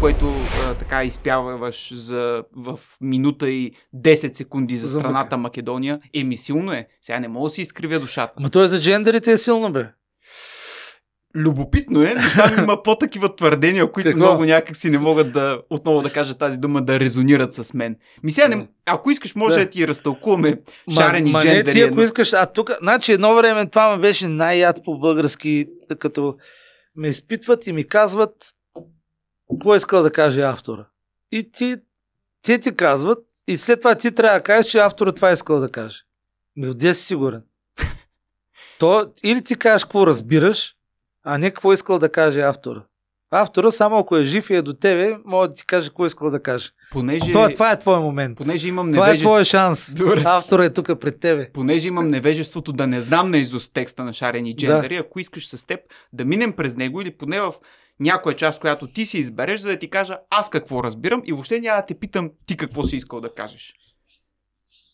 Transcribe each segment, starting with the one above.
което а, така изпяваш за, в минута и 10 секунди за страната Македония, еми силно е. Сега не мога да си изкривя душата. Ма той за джендерите е силно, бе. Любопитно е, но там има по-такива твърдения, които Какво? много някакси не могат да, отново да кажа тази дума, да резонират с мен. Ми сега, не, ако искаш, може да, да ти разтълкуваме шарени ма, джендери. не ти, ако искаш, а тук, значи едно време това ме беше най-яд по-български, като ме изпитват и ми казват, какво е искал да каже автора. И ти, те ти казват и след това ти трябва да кажеш, че автора това е искал да каже. Ми отде си сигурен? То, или ти кажеш какво разбираш, а не какво е искал да каже автора. Автора, само ако е жив и е до тебе, може да ти каже какво искал да каже. Понеже... Това, това е твой момент. Понеже имам невежество. това е твой шанс. Добре. Автора е тук пред тебе. Понеже имам невежеството да не знам наизуст текста на Шарени Джендери, да. ако искаш с теб да минем през него или поне в някоя част, която ти си избереш, за да ти кажа аз какво разбирам и въобще няма да те питам ти какво си искал да кажеш.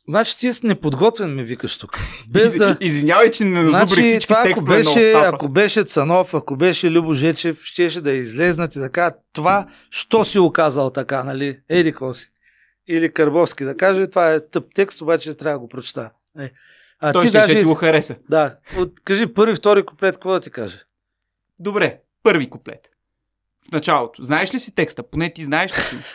Значи ти си неподготвен, ми викаш тук. Без да... Извинявай, че не назубрих значи, всички това, ако беше, ако беше Цанов, ако беше Любо Жечев, щеше да излезнат и да кажа това, що си оказал така, нали? Еди си. Или Карбовски да каже, това е тъп текст, обаче трябва да го прочета. Е. А Той ти ще, даже... ще ти го хареса. Да. От, кажи първи, втори куплет, какво да ти каже? Добре, първи куплет в началото. Знаеш ли си текста? Поне ти знаеш ли си?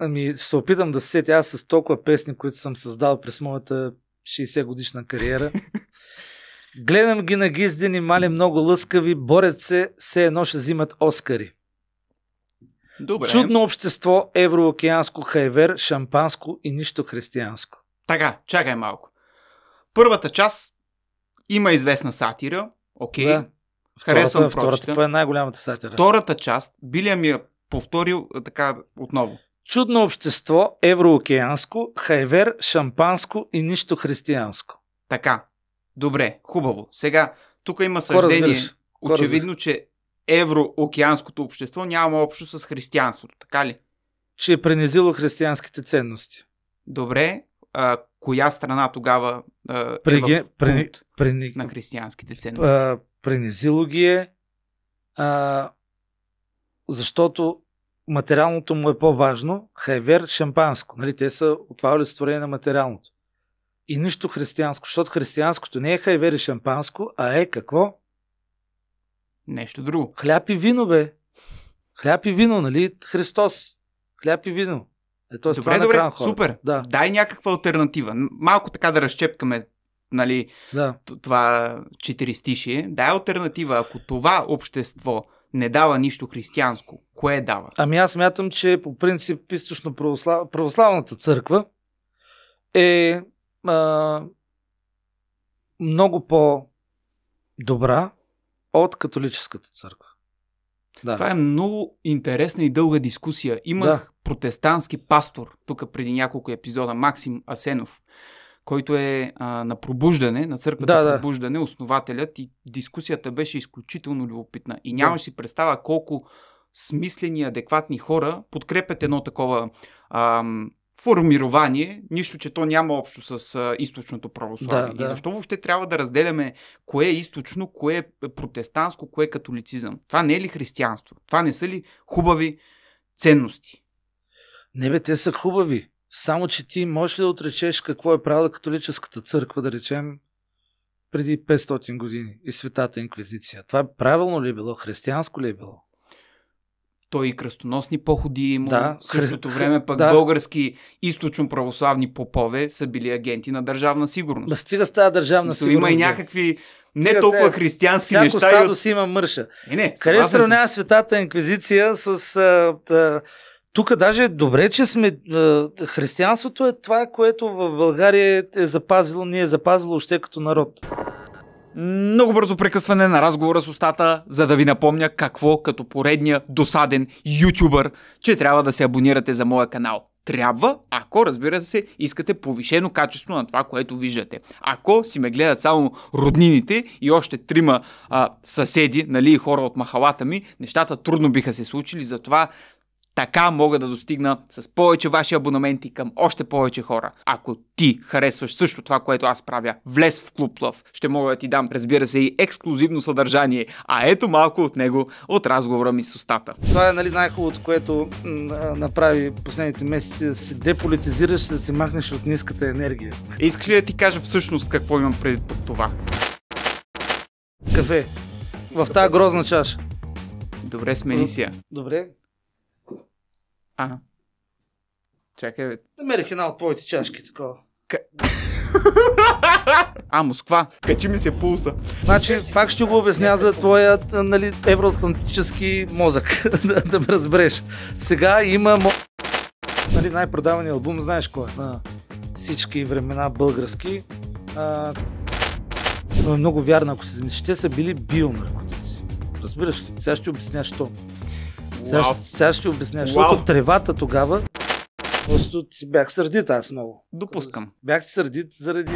Ами, се опитам да се сетя аз с толкова песни, които съм създал през моята 60 годишна кариера. Гледам ги на гиздени, мали много лъскави, борят се, все едно ще взимат Оскари. Добре. Чудно общество, евроокеанско, хайвер, шампанско и нищо християнско. Така, чакай малко. Първата част има известна сатира, окей, да. Харесвам втората, Втората е най-голямата сатира. Втората част, Билия ми я е повторил така отново. Чудно общество, евроокеанско, хайвер, шампанско и нищо християнско. Така, добре, хубаво. Сега, тук има съждение. Очевидно, че евроокеанското общество няма общо с християнството, така ли? Че е пренизило християнските ценности. Добре, а, коя страна тогава е преги, при, при, на християнските ценности? Принизило ги е, а, защото материалното му е по-важно, хайвер, шампанско. Нали? Те са от това олицетворение на материалното. И нищо християнско, защото християнското не е хайвер и шампанско, а е какво? Нещо друго. Хляб и вино, бе. Хляб и вино, нали? Христос. Хляб и вино. Е, тоест, добре, добре, кран, супер. Да. Дай някаква альтернатива. Малко така да разчепкаме нали, да. това четиристишие. Дай альтернатива. Ако това общество не дава нищо християнско, кое дава? Ами аз мятам, че по принцип източно православ... православната църква е а, много по-добра от католическата църква. Да. Това е много интересна и дълга дискусия. Имах да протестантски пастор, тук преди няколко епизода, Максим Асенов, който е а, на пробуждане, на църквата да, пробуждане, основателят и дискусията беше изключително любопитна. И нямаш да. си представа колко смислени, адекватни хора подкрепят едно такова ам, формирование, нищо, че то няма общо с а, източното православие. Да, да. И защо въобще трябва да разделяме кое е източно, кое е протестантско, кое е католицизъм? Това не е ли християнство? Това не са ли хубави ценности? Не бе, те са хубави. Само, че ти можеш ли да отречеш какво е правила католическата църква, да речем, преди 500 години и Светата Инквизиция? Това правилно ли е било? Християнско ли е било? Той и кръстоносни походи е имал. Да, в същото време пък да. български източно-православни попове са били агенти на държавна сигурност. Да стига с тази държавна Мисъл, сигурност. Има и някакви не толкова те, християнски всяко неща. Всяко стадо от... си има мърша. Не, не, Къде сравнява Светата Инквизиция с а, тъ... Тук даже е добре, че сме. Християнството е това, което в България е запазило, ние е запазило още като народ. Много бързо прекъсване на разговора с устата, за да ви напомня какво като поредния досаден ютубър, че трябва да се абонирате за моя канал. Трябва, ако разбира се, искате повишено качество на това, което виждате. Ако си ме гледат само роднините и още трима а, съседи, нали, хора от махалата ми, нещата трудно биха се случили, затова така мога да достигна с повече ваши абонаменти към още повече хора. Ако ти харесваш също това, което аз правя, влез в Клуб Лъв. Ще мога да ти дам, разбира се, и ексклюзивно съдържание. А ето малко от него от разговора ми с устата. Това е нали, най-хубавото, което направи последните месеци, да се деполитизираш, да се махнеш от ниската енергия. Искаш ли да ти кажа всъщност какво имам преди под това? Кафе. В тази грозна чаша. Добре, смени си я. Добре. А. Чакай, бе. Намерих една от твоите чашки, такова. К... А, Москва. Качи ми се пулса. Значи, пак ще го обясня за твоят нали, евроатлантически мозък. да, да ме разбереш. Сега има... Нали, най-продавания албум, знаеш кой е? На всички времена български. А... Е много вярно, ако се замислиш, те са били бионаркотици. Разбираш ли? Сега ще обясня, що. Сега, сега ще обясня, защото тревата тогава Просто бях сърдит аз много. Допускам. Бях сърдит заради...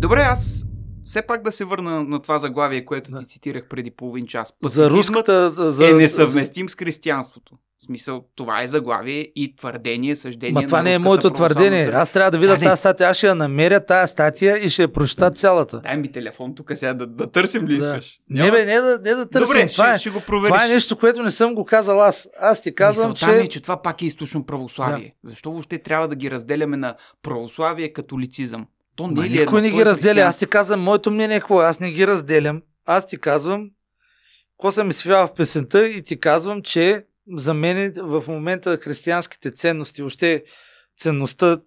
Добре, аз все пак да се върна на това заглавие, което да. ти цитирах преди половин час. За руската... За... е несъвместим с християнството. В смисъл, това е заглавие и твърдение, съждение Ма това не е моето твърдение. Аз трябва да видя тази статия. Аз ще я намеря тази статия и ще я прочета цялата. Дай ми телефон тук сега да, да търсим ли да. искаш. Не бе, не да, не да търсим. Добре, това, ще, е, ще го провериш. Това е нещо, което не съм го казал аз. Аз ти казвам, Мисълта че... Ми е, че това пак е източно православие. Да. Защо въобще трябва да ги разделяме на православие католицизъм? То не е никой не ги е разделя. Аз ти казвам, моето мнение е какво е? Аз не ги разделям. Аз ти казвам, какво съм изпява в песента и ти казвам, че за мен в момента християнските ценности, още ценността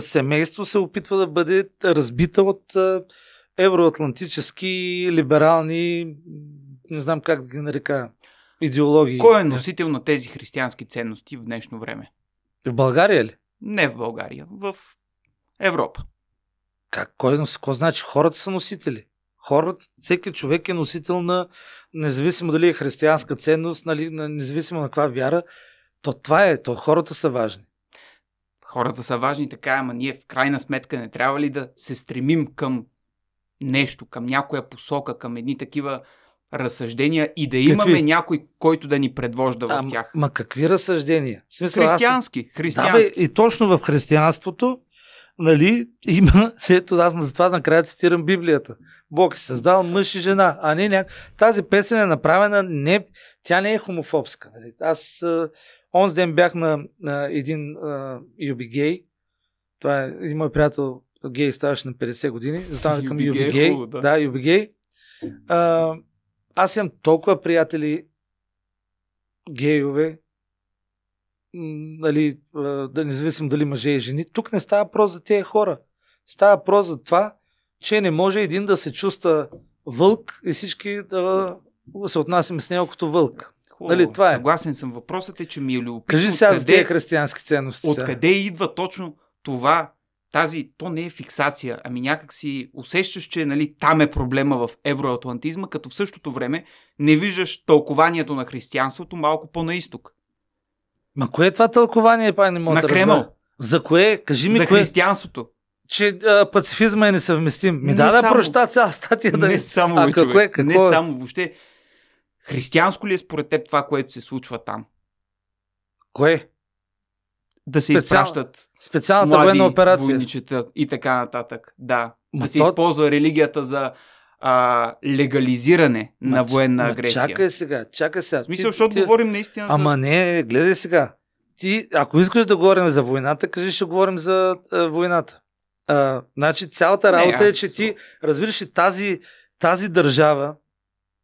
семейство се опитва да бъде разбита от евроатлантически, либерални, не знам как да ги нарека, идеологии. Кой е носител на тези християнски ценности в днешно време? В България ли? Не в България, в Европа. Как? Кой, кой значи? Хората са носители. Хората, всеки човек е носител на, независимо дали е християнска ценност, нали, независимо на каква вяра, то това е, то хората са важни. Хората са важни, така, ама ние в крайна сметка не трябва ли да се стремим към нещо, към някоя посока, към едни такива разсъждения и да какви? имаме някой, който да ни предвожда в тях. Ма какви разсъждения? смисъл, християнски, аз... християнски. Да, бе, и точно в християнството нали, има, след това, аз затова накрая цитирам Библията. Бог е създал мъж и жена, а не няк... Тази песен е направена, не, тя не е хомофобска. Нали. Аз онзи ден бях на, на един а, юби гей, това е и мой приятел, гей, ставаше на 50 години, затова към юби гей, да, да юби гей. А, аз имам толкова приятели гейове, нали, да независим дали мъже и жени. Тук не става въпрос за тези хора. Става въпрос за това, че не може един да се чувства вълк и всички да се отнасяме с него като вълк. Хубаво, нали, това е. Съгласен съм. Въпросът е, че ми е любопитно. Кажи сега за тези християнски ценности. Откъде сега? идва точно това, тази, то не е фиксация, ами някак си усещаш, че нали, там е проблема в евроатлантизма, като в същото време не виждаш тълкованието на християнството малко по наисток Ма кое е това тълкование, пак не мога На да Разбера. За кое? Кажи ми За кое... Е- християнството. Че а, пацифизма е несъвместим. Ми не да, само... да проща цяла статия. Да... Не само, а, какво е, какво не е? само, въобще. Християнско ли е според теб това, което се случва там? Кое? Да се Специал... изпращат специалната военна операция. войничета и така нататък. Да. Ма да се то... използва религията за а, легализиране ма, на военна ма, агресия. Чакай сега, чакай сега. В смисъл, защото ти... говорим наистина Ама за... не, гледай сега. Ти, ако искаш да говорим за войната, кажи, ще говорим за а, войната. А, значи цялата работа не, аз... е, че ти, разбираш ли, тази, тази държава,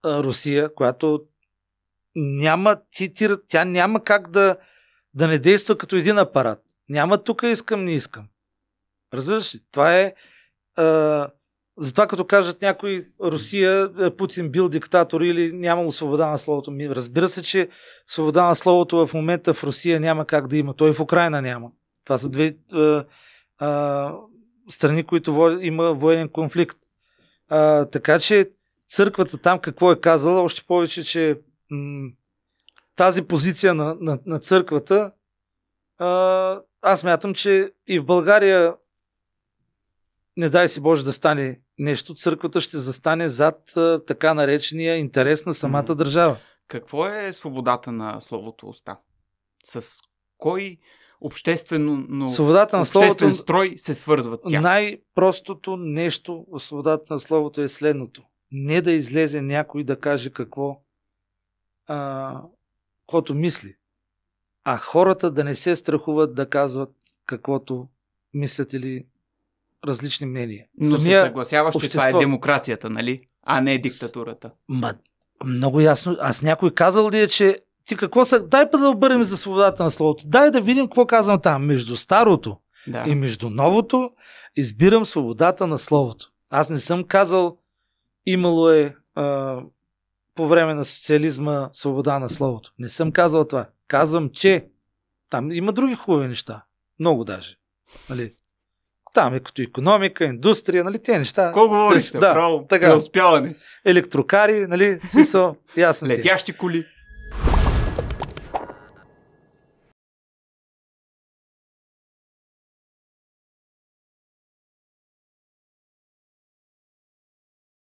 а, Русия, която няма, ти, ти, тя няма как да, да не действа като един апарат. Няма тук искам, не искам. Разбираш ли? Това е а, затова като кажат някой Русия, е, Путин бил диктатор или нямало свобода на словото. Ми, разбира се, че свобода на словото в момента в Русия няма как да има. Той в Украина няма. Това са две а, е, а, е, страни, които во, има военен конфликт. А, така че църквата там какво е казала, още повече, че м- тази позиция на, на, на църквата, а, аз мятам, че и в България не дай си Боже да стане нещо, църквата ще застане зад така наречения интерес на самата държава. Какво е свободата на словото уста? С кой обществено, но свободата на обществен словото, строй се свързват тя? Най-простото нещо в свободата на словото е следното. Не да излезе някой да каже какво а, което мисли, а хората да не се страхуват да казват каквото мислят или различни мнения. Но се съгласяваш, общество... че това е демокрацията, нали? А не е диктатурата. Ма, много ясно. Аз някой казал ли е, че ти какво са... Дай па да обърнем за свободата на словото. Дай да видим какво казвам там. Между старото да. и между новото избирам свободата на словото. Аз не съм казал имало е а, по време на социализма свобода на словото. Не съм казал това. Казвам, че там има други хубави неща. Много даже. Нали? Там е като економика, индустрия, нали, тези неща. Какво говориш? Да, право, така. Преуспяване. Електрокари, нали, смисъл, ясно е. Летящи коли.